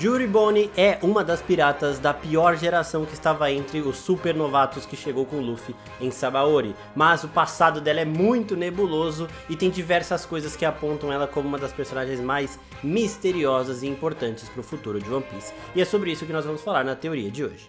Jury Bonnie é uma das piratas da pior geração que estava entre os super novatos que chegou com Luffy em Sabaori, mas o passado dela é muito nebuloso e tem diversas coisas que apontam ela como uma das personagens mais misteriosas e importantes para o futuro de One Piece. E é sobre isso que nós vamos falar na teoria de hoje.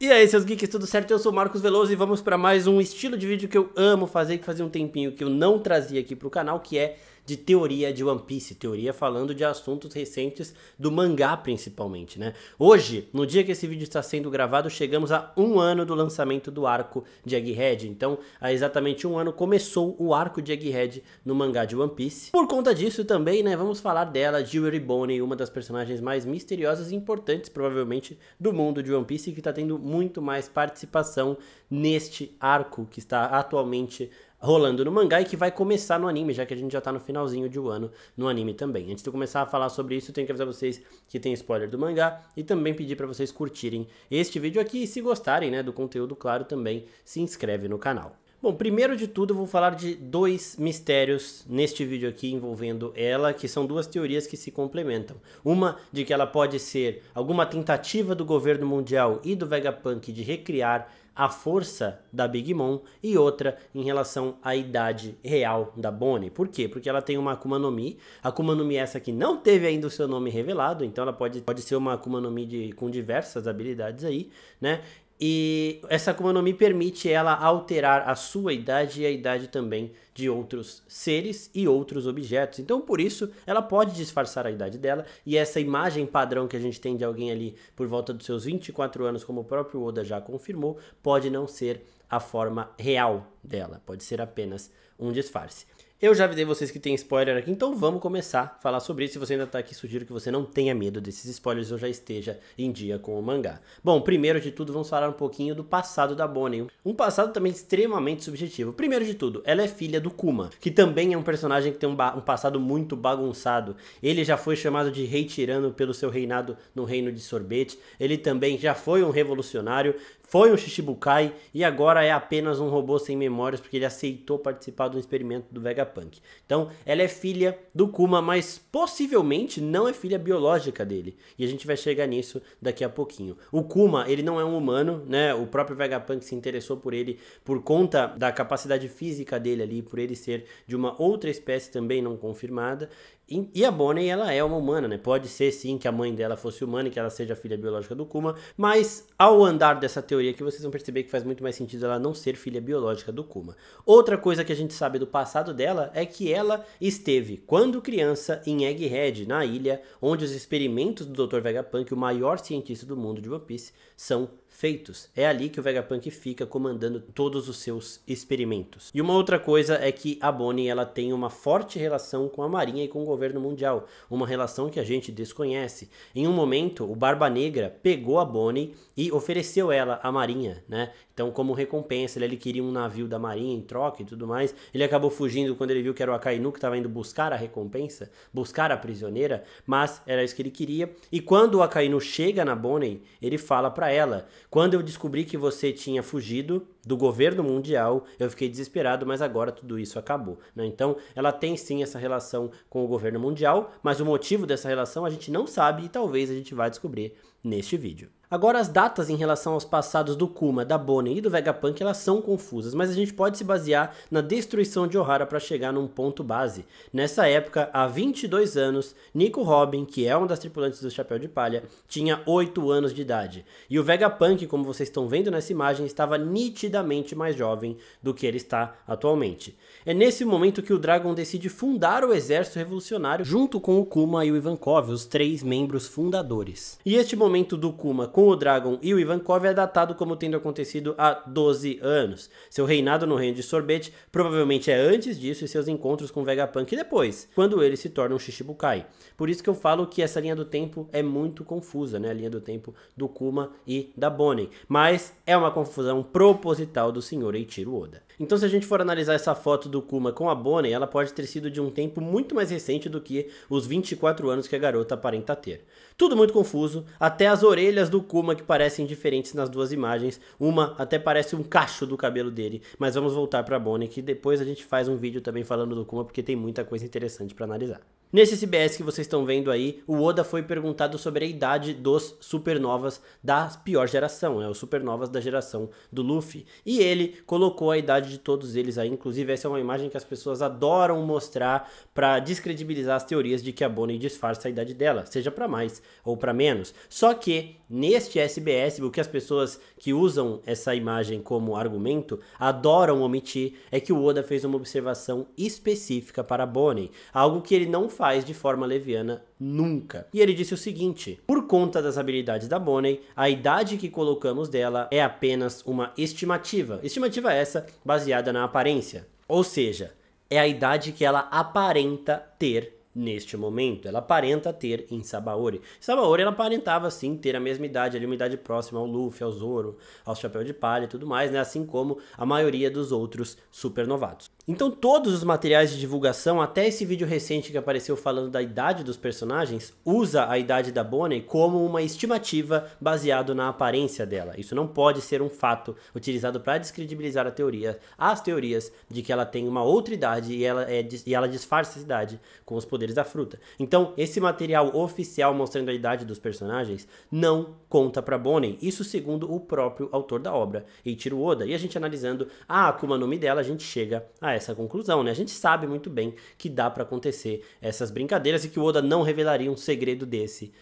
E aí, seus geeks, tudo certo? Eu sou Marcos Veloso e vamos para mais um estilo de vídeo que eu amo fazer, que fazia um tempinho que eu não trazia aqui para o canal, que é de teoria de One Piece, teoria falando de assuntos recentes do mangá principalmente, né? Hoje, no dia que esse vídeo está sendo gravado, chegamos a um ano do lançamento do arco de Egghead, então há exatamente um ano começou o arco de Egghead no mangá de One Piece. Por conta disso também, né, vamos falar dela, Jewelry Bonnie, uma das personagens mais misteriosas e importantes, provavelmente, do mundo de One Piece, que está tendo muito mais participação neste arco que está atualmente rolando no mangá e que vai começar no anime, já que a gente já tá no finalzinho de um ano no anime também. Antes de eu começar a falar sobre isso, eu tenho que avisar vocês que tem spoiler do mangá e também pedir para vocês curtirem este vídeo aqui e se gostarem, né, do conteúdo, claro, também se inscreve no canal. Bom, primeiro de tudo, eu vou falar de dois mistérios neste vídeo aqui envolvendo ela, que são duas teorias que se complementam. Uma de que ela pode ser alguma tentativa do governo mundial e do Vegapunk de recriar a força da Big Mom e outra em relação à idade real da Bonnie. Por quê? Porque ela tem uma Akuma no Mi, Akuma no Mi é essa que não teve ainda o seu nome revelado, então ela pode, pode ser uma Akuma no Mi de, com diversas habilidades aí, né? E essa Akuma no Mi permite ela alterar a sua idade e a idade também de outros seres e outros objetos. Então, por isso, ela pode disfarçar a idade dela e essa imagem padrão que a gente tem de alguém ali por volta dos seus 24 anos, como o próprio Oda já confirmou, pode não ser a forma real dela, pode ser apenas um disfarce. Eu já avisei vocês que tem spoiler aqui, então vamos começar a falar sobre isso. Se você ainda está aqui, sugiro que você não tenha medo desses spoilers ou já esteja em dia com o mangá. Bom, primeiro de tudo, vamos falar um pouquinho do passado da Bonnie. Um passado também extremamente subjetivo. Primeiro de tudo, ela é filha do Kuma, que também é um personagem que tem um, um passado muito bagunçado. Ele já foi chamado de rei tirano pelo seu reinado no reino de sorvete. Ele também já foi um revolucionário, foi o Shichibukai e agora é apenas um robô sem memórias porque ele aceitou participar do experimento do Vegapunk. Então, ela é filha do Kuma, mas possivelmente não é filha biológica dele. E a gente vai chegar nisso daqui a pouquinho. O Kuma, ele não é um humano, né? O próprio Vegapunk se interessou por ele por conta da capacidade física dele ali, por ele ser de uma outra espécie também não confirmada. E a Bonnie, ela é uma humana, né? Pode ser sim que a mãe dela fosse humana e que ela seja filha biológica do Kuma, mas ao andar dessa teoria que vocês vão perceber que faz muito mais sentido ela não ser filha biológica do Kuma. Outra coisa que a gente sabe do passado dela é que ela esteve, quando criança, em Egghead, na ilha, onde os experimentos do Dr. Vegapunk, o maior cientista do mundo de One Piece, são feitos. É ali que o Vegapunk fica comandando todos os seus experimentos. E uma outra coisa é que a Bonnie ela tem uma forte relação com a Marinha e com o governo mundial, uma relação que a gente desconhece. Em um momento, o Barba Negra pegou a Bonnie e ofereceu ela à Marinha, né? Então, como recompensa, ele, ele queria um navio da Marinha em troca e tudo mais. Ele acabou fugindo quando ele viu que era o Akainu que estava indo buscar a recompensa, buscar a prisioneira, mas era isso que ele queria. E quando o Akainu chega na Bonnie, ele fala para ela quando eu descobri que você tinha fugido, do governo mundial, eu fiquei desesperado, mas agora tudo isso acabou. Né? Então, ela tem sim essa relação com o governo mundial, mas o motivo dessa relação a gente não sabe e talvez a gente vá descobrir neste vídeo. Agora, as datas em relação aos passados do Kuma, da Bonnie e do Vegapunk elas são confusas, mas a gente pode se basear na destruição de Ohara para chegar num ponto base. Nessa época, há 22 anos, Nico Robin, que é um das tripulantes do Chapéu de Palha, tinha 8 anos de idade. E o Vegapunk, como vocês estão vendo nessa imagem, estava nitidamente infinitamente mais jovem do que ele está atualmente. É nesse momento que o Dragon decide fundar o Exército Revolucionário junto com o Kuma e o Ivankov, os três membros fundadores. E este momento do Kuma com o Dragon e o Ivankov é datado como tendo acontecido há 12 anos. Seu reinado no Reino de Sorbete provavelmente é antes disso e seus encontros com Vegapunk depois, quando ele se torna um Shichibukai. Por isso que eu falo que essa linha do tempo é muito confusa, né? A linha do tempo do Kuma e da Bonnie. Mas é uma confusão proposital tal do senhor Eiichiro Oda. Então se a gente for analisar essa foto do Kuma com a Bonnie, ela pode ter sido de um tempo muito mais recente do que os 24 anos que a garota aparenta ter. Tudo muito confuso, até as orelhas do Kuma que parecem diferentes nas duas imagens, uma até parece um cacho do cabelo dele, mas vamos voltar para Bonnie que depois a gente faz um vídeo também falando do Kuma porque tem muita coisa interessante para analisar. Nesse CBS que vocês estão vendo aí, o Oda foi perguntado sobre a idade dos supernovas da pior geração, né? Os supernovas da geração do Luffy. E ele colocou a idade de todos eles aí. Inclusive, essa é uma imagem que as pessoas adoram mostrar para descredibilizar as teorias de que a Bonnie disfarça a idade dela, seja para mais ou para menos. Só que neste SBS, o que as pessoas que usam essa imagem como argumento adoram omitir é que o Oda fez uma observação específica para a Bonnie, algo que ele não faz faz de forma leviana nunca. E ele disse o seguinte: por conta das habilidades da Bonnie, a idade que colocamos dela é apenas uma estimativa. Estimativa essa baseada na aparência. Ou seja, é a idade que ela aparenta ter neste momento. Ela aparenta ter em Sabaori. Sabaori ela aparentava sim ter a mesma idade, ali, uma idade próxima ao Luffy, ao Zoro, ao Chapéu de Palha e tudo mais, né? Assim como a maioria dos outros supernovados. Então todos os materiais de divulgação, até esse vídeo recente que apareceu falando da idade dos personagens, usa a idade da Bonnie como uma estimativa baseado na aparência dela. Isso não pode ser um fato utilizado para descredibilizar a teoria, as teorias de que ela tem uma outra idade e ela, é, e ela disfarça essa idade com os poderes poderes da fruta. Então, esse material oficial mostrando a idade dos personagens não conta para Bonnie, isso segundo o próprio autor da obra, Eiichiro Oda. E a gente analisando a Akuma Nome dela, a gente chega a essa conclusão, né? A gente sabe muito bem que dá para acontecer essas brincadeiras e que o Oda não revelaria um segredo desse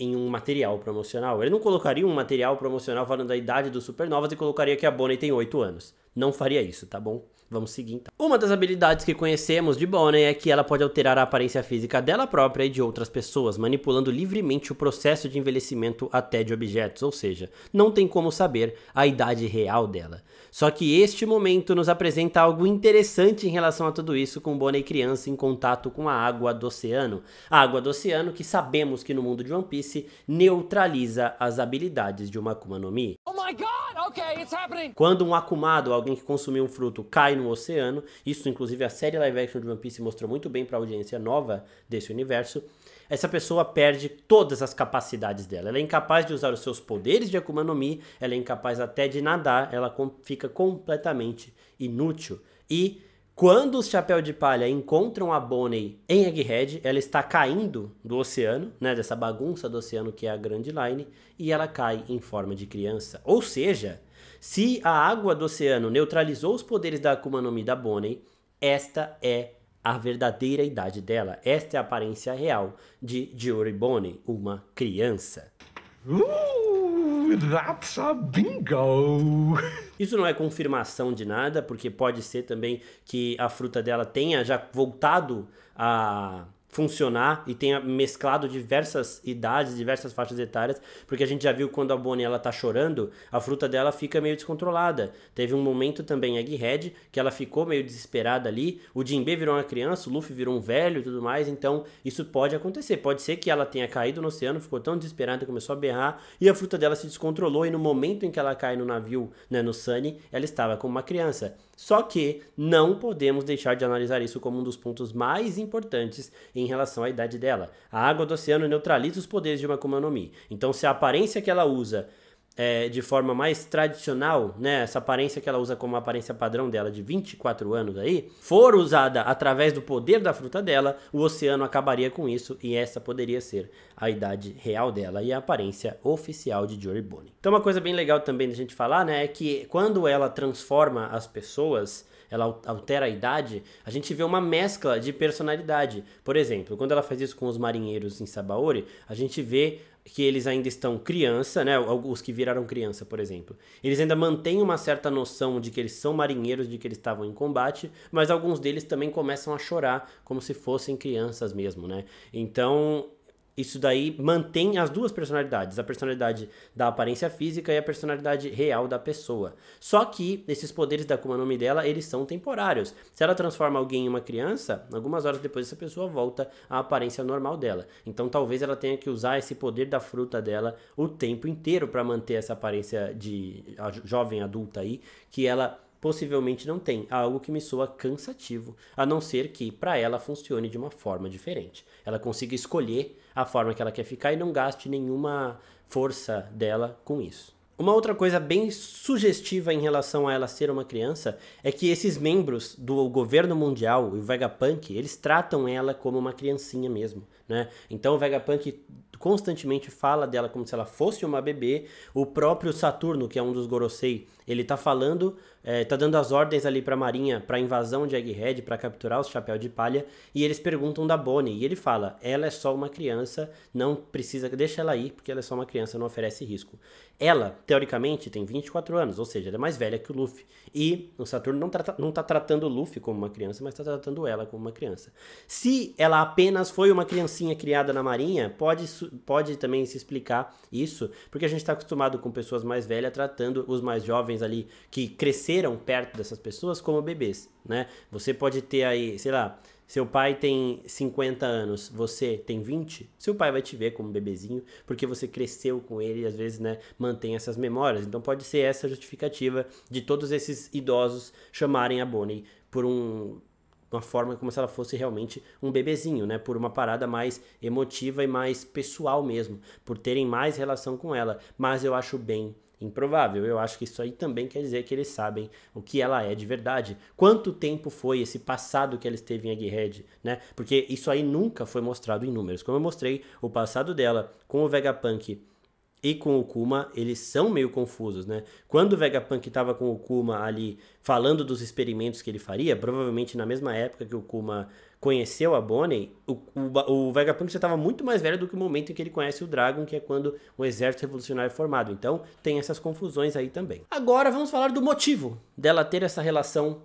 em um material promocional. Ele não colocaria um material promocional falando da idade dos supernovas e colocaria que a Bonnie tem 8 anos não faria isso, tá bom? Vamos seguir então. Uma das habilidades que conhecemos de Bonnie é que ela pode alterar a aparência física dela própria e de outras pessoas, manipulando livremente o processo de envelhecimento até de objetos, ou seja, não tem como saber a idade real dela. Só que este momento nos apresenta algo interessante em relação a tudo isso com Bonnie criança em contato com a água do oceano. A água do oceano que sabemos que no mundo de One Piece neutraliza as habilidades de uma Akuma no Mi. Oh my God! Okay, it's happening. Quando um acumado alguém que consumiu um fruto cai no oceano. Isso, inclusive, a série live action de One Piece mostrou muito bem para a audiência nova desse universo. Essa pessoa perde todas as capacidades dela. Ela é incapaz de usar os seus poderes de Akuma no Mi, ela é incapaz até de nadar, ela fica completamente inútil. E quando os Chapéu de Palha encontram a Bonnie em Egghead, ela está caindo do oceano, né, dessa bagunça do oceano que é a Grand Line, e ela cai em forma de criança. Ou seja, se a água do oceano neutralizou os poderes da Akuma no Mi da Bonnie, esta é a verdadeira idade dela. Esta é a aparência real de Jory Bonnie, uma criança. Uh, that's a bingo! Isso não é confirmação de nada, porque pode ser também que a fruta dela tenha já voltado a funcionar e tenha mesclado diversas idades, diversas faixas etárias, porque a gente já viu quando a Bonnie ela tá chorando, a fruta dela fica meio descontrolada. Teve um momento também Egghead que ela ficou meio desesperada ali, o Jinbe virou uma criança, o Luffy virou um velho e tudo mais, então isso pode acontecer. Pode ser que ela tenha caído no oceano, ficou tão desesperada que começou a berrar e a fruta dela se descontrolou e no momento em que ela cai no navio, né, no Sunny, ela estava como uma criança. Só que não podemos deixar de analisar isso como um dos pontos mais importantes em relação à idade dela. A água do oceano neutraliza os poderes de uma Akuma no Mi. Então, se a aparência que ela usa é, de forma mais tradicional, né, essa aparência que ela usa como aparência padrão dela de 24 anos aí, for usada através do poder da fruta dela, o oceano acabaria com isso e essa poderia ser a idade real dela e a aparência oficial de Joribone. Então uma coisa bem legal também da gente falar, né, é que quando ela transforma as pessoas, ela altera a idade, a gente vê uma mescla de personalidade. Por exemplo, quando ela faz isso com os marinheiros em Sabaori, a gente vê que eles ainda estão criança, né? Os que viraram criança, por exemplo. Eles ainda mantêm uma certa noção de que eles são marinheiros, de que eles estavam em combate, mas alguns deles também começam a chorar como se fossem crianças mesmo, né? Então, isso daí mantém as duas personalidades, a personalidade da aparência física e a personalidade real da pessoa. Só que esses poderes da Akuma Nome dela, eles são temporários. Se ela transforma alguém em uma criança, algumas horas depois essa pessoa volta à aparência normal dela. Então talvez ela tenha que usar esse poder da fruta dela o tempo inteiro para manter essa aparência de jovem adulta aí, que ela possivelmente não tem, algo que me soa cansativo, a não ser que para ela funcione de uma forma diferente. Ela consiga escolher a forma que ela quer ficar e não gaste nenhuma força dela com isso. Uma outra coisa bem sugestiva em relação a ela ser uma criança é que esses membros do governo mundial o Vegapunk, eles tratam ela como uma criancinha mesmo, né? Então o Vegapunk constantemente fala dela como se ela fosse uma bebê. O próprio Saturno, que é um dos Gorosei, ele tá falando é, tá dando as ordens ali pra Marinha pra invasão de Egghead, para capturar os Chapéu de Palha, e eles perguntam da Bonnie, e ele fala, ela é só uma criança, não precisa, deixa ela ir, porque ela é só uma criança, não oferece risco. Ela, teoricamente, tem 24 anos, ou seja, ela é mais velha que o Luffy, e o Saturno não, trata, não tá tratando o Luffy como uma criança, mas tá tratando ela como uma criança. Se ela apenas foi uma criancinha criada na Marinha, pode, pode também se explicar isso, porque a gente tá acostumado com pessoas mais velhas tratando os mais jovens ali, que cresceram cresceram perto dessas pessoas como bebês, né? Você pode ter aí, sei lá, seu pai tem 50 anos, você tem 20, seu pai vai te ver como bebezinho, porque você cresceu com ele e às vezes, né, mantém essas memórias. Então pode ser essa justificativa de todos esses idosos chamarem a Bonnie por um uma forma como se ela fosse realmente um bebezinho, né? Por uma parada mais emotiva e mais pessoal mesmo, por terem mais relação com ela. Mas eu acho bem improvável. Eu acho que isso aí também quer dizer que eles sabem o que ela é de verdade. Quanto tempo foi esse passado que ela esteve em Egghead, né? Porque isso aí nunca foi mostrado em números. Como eu mostrei, o passado dela com o Vegapunk e com o Kuma, eles são meio confusos, né? Quando o Vegapunk estava com o Kuma ali falando dos experimentos que ele faria, provavelmente na mesma época que o Kuma conheceu a Bonnie, o, o, o Vegapunk já estava muito mais velho do que o momento em que ele conhece o Dragon, que é quando o exército revolucionário é formado. Então, tem essas confusões aí também. Agora vamos falar do motivo dela ter essa relação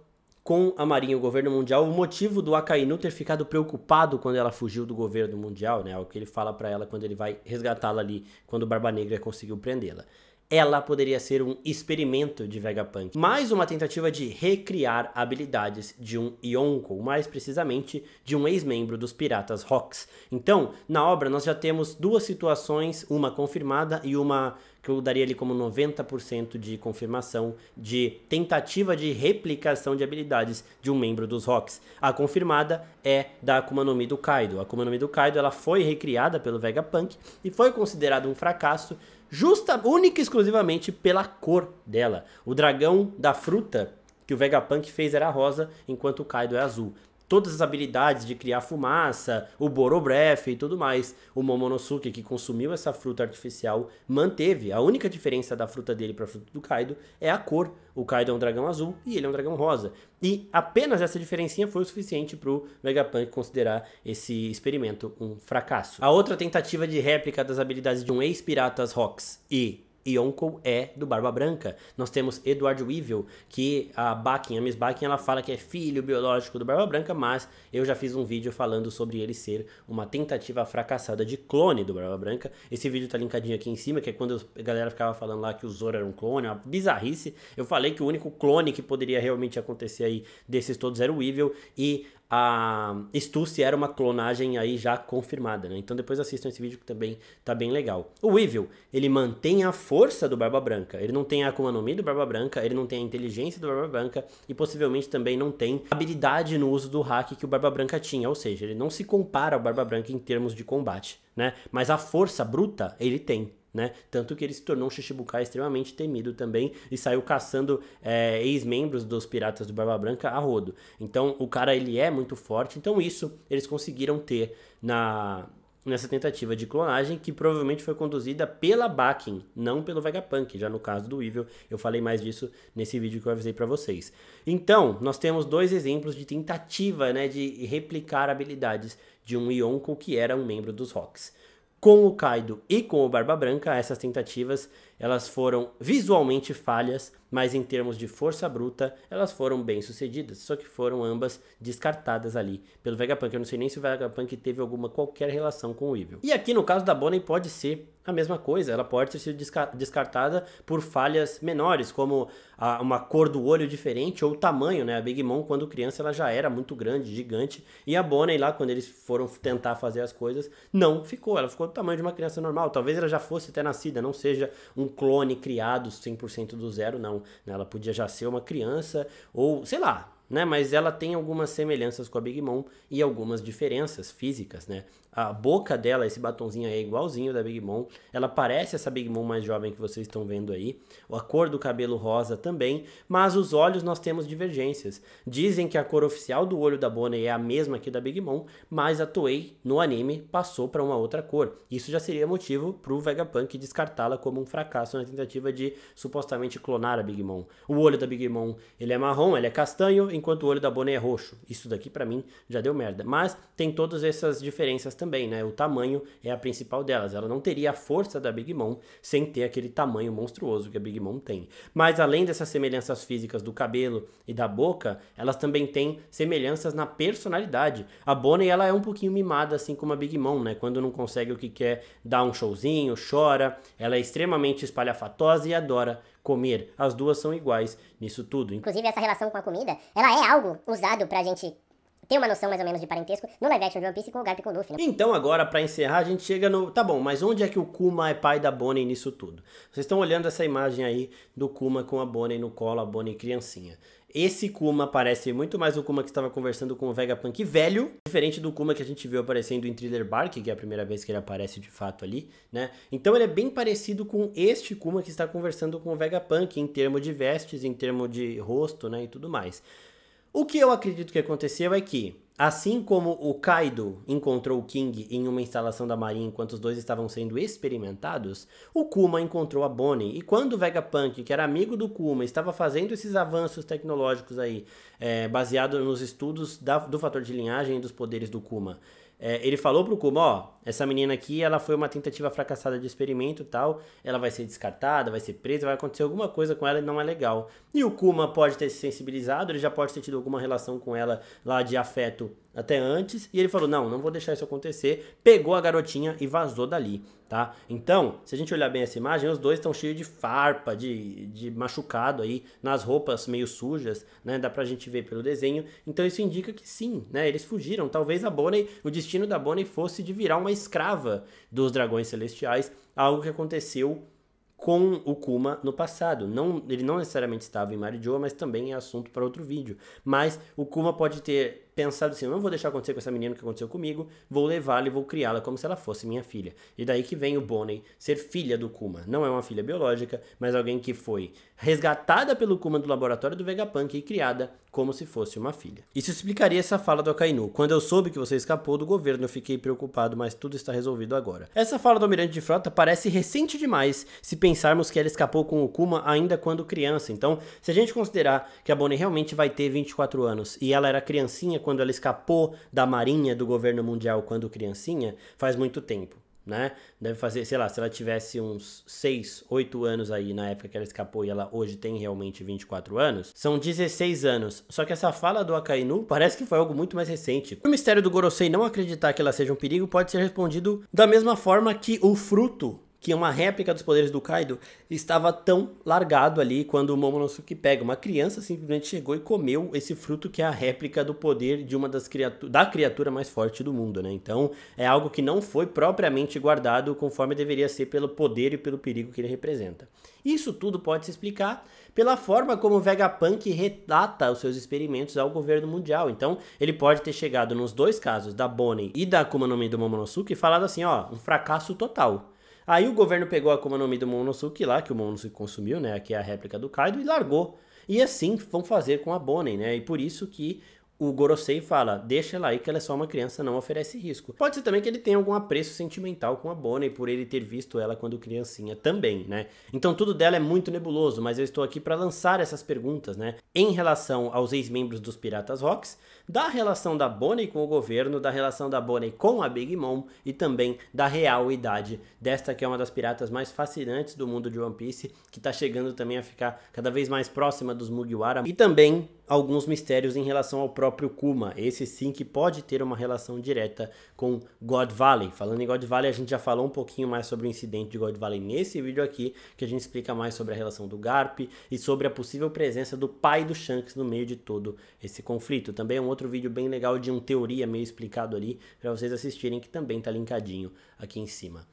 com a Marinha e o governo mundial o motivo do Akainu ter ficado preocupado quando ela fugiu do governo mundial, né? É o que ele fala para ela quando ele vai resgatá-la ali, quando o Barba Negra conseguiu prendê-la. Ela poderia ser um experimento de Vegapunk, mais uma tentativa de recriar habilidades de um Yonko, mais precisamente de um ex-membro dos Piratas Rocks. Então, na obra nós já temos duas situações, uma confirmada e uma que eu daria ali como 90% de confirmação de tentativa de replicação de habilidades de um membro dos Rocks. A confirmada é da Akuma no Mi do Kaido. A Akuma no Mi do Kaido ela foi recriada pelo Vegapunk e foi considerada um fracasso justa, única e exclusivamente pela cor dela. O dragão da fruta que o Vegapunk fez era rosa, enquanto o Kaido é azul todas as habilidades de criar fumaça, o Borobreath e tudo mais. O Momonosuke, que consumiu essa fruta artificial, manteve. A única diferença da fruta dele para a fruta do Kaido é a cor. O Kaido é um dragão azul e ele é um dragão rosa. E apenas essa diferencinha foi o suficiente para o Vegapunk considerar esse experimento um fracasso. A outra tentativa de réplica das habilidades de um ex-piratas Rocks e Yonko é do Barba Branca. Nós temos Edward Weevil, que a Bakken, a Miss Bakken, ela fala que é filho biológico do Barba Branca, mas eu já fiz um vídeo falando sobre ele ser uma tentativa fracassada de clone do Barba Branca. Esse vídeo tá linkadinho aqui em cima, que é quando a galera ficava falando lá que o Zoro era um clone, uma bizarrice. Eu falei que o único clone que poderia realmente acontecer aí desses todos era o Weevil, e a Stussy era uma clonagem aí já confirmada, né? Então depois assistam esse vídeo que também tá bem legal. O Evil, ele mantém a força do Barba Branca, ele não tem a Akuma no Mi do Barba Branca, ele não tem a inteligência do Barba Branca e possivelmente também não tem habilidade no uso do hack que o Barba Branca tinha, ou seja, ele não se compara ao Barba Branca em termos de combate, né? Mas a força bruta ele tem, né? Tanto que ele se tornou um Shichibukai extremamente temido também e saiu caçando é, ex-membros dos Piratas do Barba Branca a rodo. Então o cara ele é muito forte, então isso eles conseguiram ter na nessa tentativa de clonagem que provavelmente foi conduzida pela Bakken, não pelo Vegapunk, já no caso do Evil, eu falei mais disso nesse vídeo que eu avisei para vocês. Então, nós temos dois exemplos de tentativa, né, de replicar habilidades de um Yonko que era um membro dos Rocks com o Kaido e com o Barba Branca, essas tentativas elas foram visualmente falhas, mas em termos de força bruta, elas foram bem sucedidas, só que foram ambas descartadas ali pelo Vegapunk. Eu não sei nem se o Vegapunk teve alguma qualquer relação com o Evil. E aqui no caso da Bonnie pode ser a mesma coisa, ela pode ter sido descartada por falhas menores, como a, uma cor do olho diferente ou tamanho, né? A Big Mom, quando criança, ela já era muito grande, gigante, e a Bonnie lá, quando eles foram tentar fazer as coisas, não ficou, ela ficou do tamanho de uma criança normal. Talvez ela já fosse até nascida, não seja um clone criado 100% do zero, não. Né? Ela podia já ser uma criança, ou sei lá, né? Mas ela tem algumas semelhanças com a Big Mom e algumas diferenças físicas, né? A boca dela, esse batonzinho aí é igualzinho da Big Mom. Ela parece essa Big Mom mais jovem que vocês estão vendo aí. A cor do cabelo rosa também, mas os olhos nós temos divergências. Dizem que a cor oficial do olho da Bonnie é a mesma que da Big Mom, mas a Toei no anime passou para uma outra cor. Isso já seria motivo para o Vegapunk descartá-la como um fracasso na tentativa de supostamente clonar a Big Mom. O olho da Big Mom, ele é marrom, ele é castanho, enquanto o olho da Bonnie é roxo. Isso daqui para mim já deu merda. Mas tem todas essas diferenças também também, né? O tamanho é a principal delas. Ela não teria a força da Big Mom sem ter aquele tamanho monstruoso que a Big Mom tem. Mas além dessas semelhanças físicas do cabelo e da boca, elas também têm semelhanças na personalidade. A Bonnie, ela é um pouquinho mimada, assim como a Big Mom, né? Quando não consegue o que quer, dá um showzinho, chora. Ela é extremamente espalhafatosa e adora comer. As duas são iguais nisso tudo. Inclusive, essa relação com a comida, ela é algo usado pra gente tem uma noção mais ou menos de parentesco no live action de One Piece com o Garp e com o Luffy. Né? Então agora, para encerrar, a gente chega no... Tá bom, mas onde é que o Kuma é pai da Bonnie nisso tudo? Vocês estão olhando essa imagem aí do Kuma com a Bonnie no colo, a Bonnie criancinha. Esse Kuma parece muito mais o Kuma que estava conversando com o Vegapunk velho, diferente do Kuma que a gente viu aparecendo em Thriller Bark, que é a primeira vez que ele aparece de fato ali, né? Então ele é bem parecido com este Kuma que está conversando com o Vegapunk em termos de vestes, em termos de rosto, né, e tudo mais. O que eu acredito que aconteceu é que, assim como o Kaido encontrou o King em uma instalação da Marinha enquanto os dois estavam sendo experimentados, o Kuma encontrou a Bonnie. E quando o Vegapunk, que era amigo do Kuma, estava fazendo esses avanços tecnológicos aí, é, baseado nos estudos da, do fator de linhagem e dos poderes do Kuma, é, ele falou pro Kuma, ó, essa menina aqui, ela foi uma tentativa fracassada de experimento tal, ela vai ser descartada, vai ser presa, vai acontecer alguma coisa com ela e não é legal. E o Kuma pode ter se sensibilizado, ele já pode ter tido alguma relação com ela lá de afeto até antes, e ele falou: "Não, não vou deixar isso acontecer". Pegou a garotinha e vazou dali, tá? Então, se a gente olhar bem essa imagem, os dois estão cheios de farpa, de, de machucado aí nas roupas meio sujas, né? Dá pra gente ver pelo desenho. Então isso indica que sim, né? Eles fugiram. Talvez a Bonnie, o destino da Bonnie fosse de virar uma escrava dos dragões celestiais, algo que aconteceu com o Kuma no passado. Não, ele não necessariamente estava em Marijoa, mas também é assunto para outro vídeo. Mas o Kuma pode ter pensado assim: eu não vou deixar acontecer com essa menina o que aconteceu comigo, vou levá-la e vou criá-la como se ela fosse minha filha. E daí que vem o Bonnie ser filha do Kuma. Não é uma filha biológica, mas alguém que foi resgatada pelo Kuma do laboratório do Vegapunk e criada como se fosse uma filha. Isso explicaria essa fala do Akainu. Quando eu soube que você escapou do governo, eu fiquei preocupado, mas tudo está resolvido agora. Essa fala do almirante de frota parece recente demais se pensarmos que ela escapou com o Kuma ainda quando criança. Então, se a gente considerar que a Bonnie realmente vai ter 24 anos e ela era criancinha quando ela escapou da marinha do governo mundial quando criancinha, faz muito tempo. Né? Deve fazer, sei lá, se ela tivesse uns 6, 8 anos aí na época que ela escapou e ela hoje tem realmente 24 anos, são 16 anos. Só que essa fala do Akainu parece que foi algo muito mais recente. O mistério do Gorosei não acreditar que ela seja um perigo pode ser respondido da mesma forma que o fruto que é uma réplica dos poderes do Kaido, estava tão largado ali quando o Momonosuke pega. Uma criança simplesmente chegou e comeu esse fruto que é a réplica do poder de uma das criatu da criatura mais forte do mundo, né? Então, é algo que não foi propriamente guardado conforme deveria ser pelo poder e pelo perigo que ele representa. Isso tudo pode se explicar pela forma como o Vegapunk relata os seus experimentos ao governo mundial. Então, ele pode ter chegado nos dois casos, da Bonnie e da Akuma no Mi do Momonosuke, e falado assim, ó, um fracasso total Aí o governo pegou a Akuma no Mi do Momonosuke lá, que o Momonosuke consumiu, né? Aqui é a réplica do Kaido, e largou. E assim vão fazer com a Bonnie, né? E por isso que o Gorosei fala, deixa ela aí que ela é só uma criança, não oferece risco. Pode ser também que ele tenha algum apreço sentimental com a Bonnie por ele ter visto ela quando criancinha também, né? Então tudo dela é muito nebuloso, mas eu estou aqui para lançar essas perguntas, né? Em relação aos ex-membros dos Piratas Rocks da relação da Bonnie com o governo, da relação da Bonnie com a Big Mom e também da realidade desta que é uma das piratas mais fascinantes do mundo de One Piece, que está chegando também a ficar cada vez mais próxima dos Mugiwara e também alguns mistérios em relação ao próprio Kuma, esse sim que pode ter uma relação direta com God Valley. Falando em God Valley, a gente já falou um pouquinho mais sobre o incidente de God Valley nesse vídeo aqui, que a gente explica mais sobre a relação do Garp e sobre a possível presença do pai do Shanks no meio de todo esse conflito. Também é um outro outro vídeo bem legal de um teoria meio explicado ali para vocês assistirem, que também tá linkadinho aqui em cima.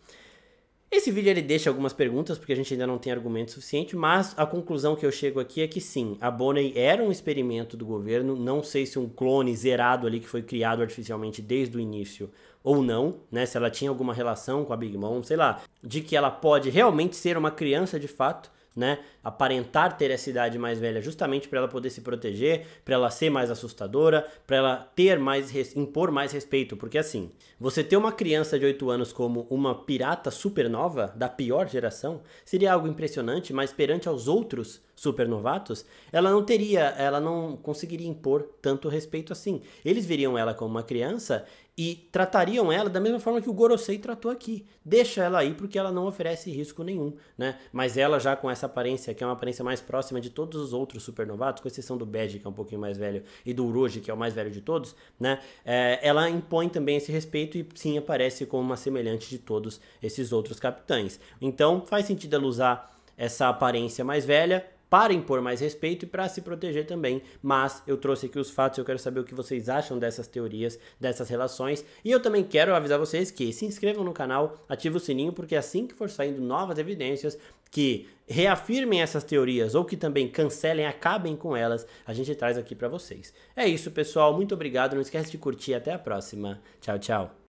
Esse vídeo ele deixa algumas perguntas, porque a gente ainda não tem argumento suficiente, mas a conclusão que eu chego aqui é que sim, a Bonney era um experimento do governo, não sei se um clone zerado ali que foi criado artificialmente desde o início ou não, né? Se ela tinha alguma relação com a Big Mom, sei lá, de que ela pode realmente ser uma criança de fato, né? Aparentar ter essa idade mais velha justamente para ela poder se proteger, para ela ser mais assustadora, para ela ter mais impor mais respeito, porque assim, você ter uma criança de 8 anos como uma pirata supernova da pior geração seria algo impressionante, mas perante aos outros supernovatos, ela não teria, ela não conseguiria impor tanto respeito assim. Eles veriam ela como uma criança e tratariam ela da mesma forma que o Gorosei tratou aqui. Deixa ela aí porque ela não oferece risco nenhum, né? Mas ela já com essa aparência, que é uma aparência mais próxima de todos os outros supernovatos, com exceção do Badge, que é um pouquinho mais velho, e do Uroji, que é o mais velho de todos, né? É, ela impõe também esse respeito e sim aparece como uma semelhante de todos esses outros capitães. Então faz sentido ela usar essa aparência mais velha para impor mais respeito e para se proteger também. Mas eu trouxe aqui os fatos, eu quero saber o que vocês acham dessas teorias, dessas relações. E eu também quero avisar vocês que se inscrevam no canal, ative o sininho, porque assim que for saindo novas evidências que reafirmem essas teorias ou que também cancelem, acabem com elas, a gente traz aqui para vocês. É isso, pessoal. Muito obrigado. Não esquece de curtir. Até a próxima. Tchau, tchau.